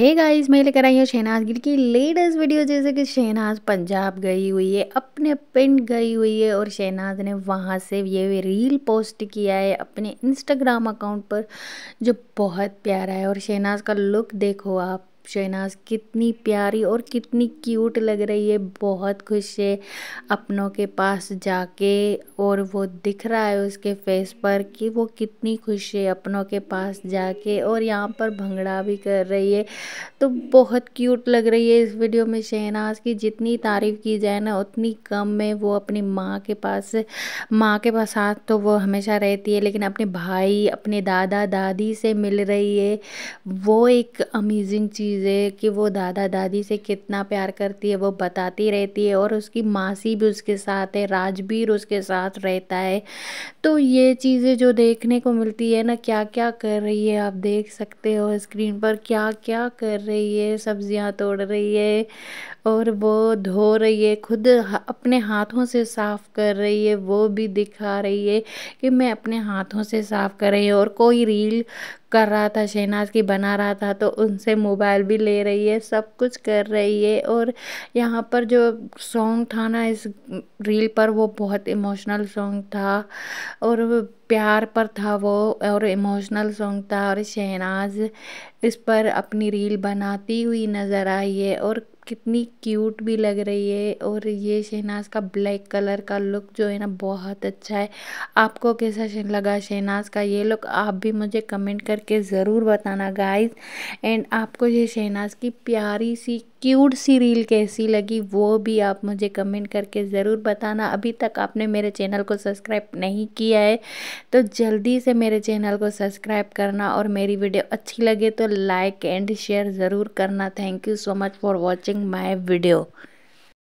Hey guys मैं लेकर आई हूँ शहनाज गिल की लेटेस्ट वीडियो जैसे कि शहनाज पंजाब गई हुई है अपने पिंड गई हुई है और शहनाज ने वहाँ से ये रील पोस्ट किया है अपने इंस्टाग्राम अकाउंट पर जो बहुत प्यारा है और शहनाज का लुक देखो आप शहनाज कितनी प्यारी और कितनी क्यूट लग रही है बहुत खुश है अपनों के पास जाके और वो दिख रहा है उसके फेस पर कि वो कितनी खुश है अपनों के पास जाके और यहाँ पर भंगड़ा भी कर रही है तो बहुत क्यूट लग रही है इस वीडियो में शहनाज की जितनी तारीफ़ की जाए ना उतनी कम में वो अपनी माँ के पास माँ के पास हाथ तो वो हमेशा रहती है लेकिन अपने भाई अपने दादा दादी से मिल रही है वो एक अमेजिंग चीज़ चीज़ें कि वो दादा दादी से कितना प्यार करती है वो बताती रहती है और उसकी मासी भी उसके साथ है राजबीर उसके साथ रहता है तो ये चीज़ें जो देखने को मिलती है ना क्या क्या कर रही है आप देख सकते हो स्क्रीन पर क्या क्या कर रही है सब्जियां तोड़ रही है और वो धो रही है खुद अपने हाथों से साफ़ कर रही है वो भी दिखा रही है कि मैं अपने हाथों से साफ़ कर रही हूँ और कोई रील कर रहा था शहनाज की बना रहा था तो उनसे मोबाइल भी ले रही है सब कुछ कर रही है और यहाँ पर जो सॉन्ग था ना इस रील पर वो बहुत इमोशनल सॉन्ग था और प्यार पर था वो और इमोशनल सॉन्ग था और शहनाज इस पर अपनी रील बनाती हुई नज़र आई है और कितनी क्यूट भी लग रही है और ये शहनाज का ब्लैक कलर का लुक जो है ना बहुत अच्छा है आपको कैसा लगा शहनाज का ये लुक आप भी मुझे कमेंट करके ज़रूर बताना गाइस एंड आपको ये शहनाज की प्यारी सी क्यूट सी रील कैसी लगी वो भी आप मुझे कमेंट करके ज़रूर बताना अभी तक आपने मेरे चैनल को सब्सक्राइब नहीं किया है तो जल्दी से मेरे चैनल को सब्सक्राइब करना और मेरी वीडियो अच्छी लगे तो लाइक एंड शेयर ज़रूर करना thank you so much for watching watching my video.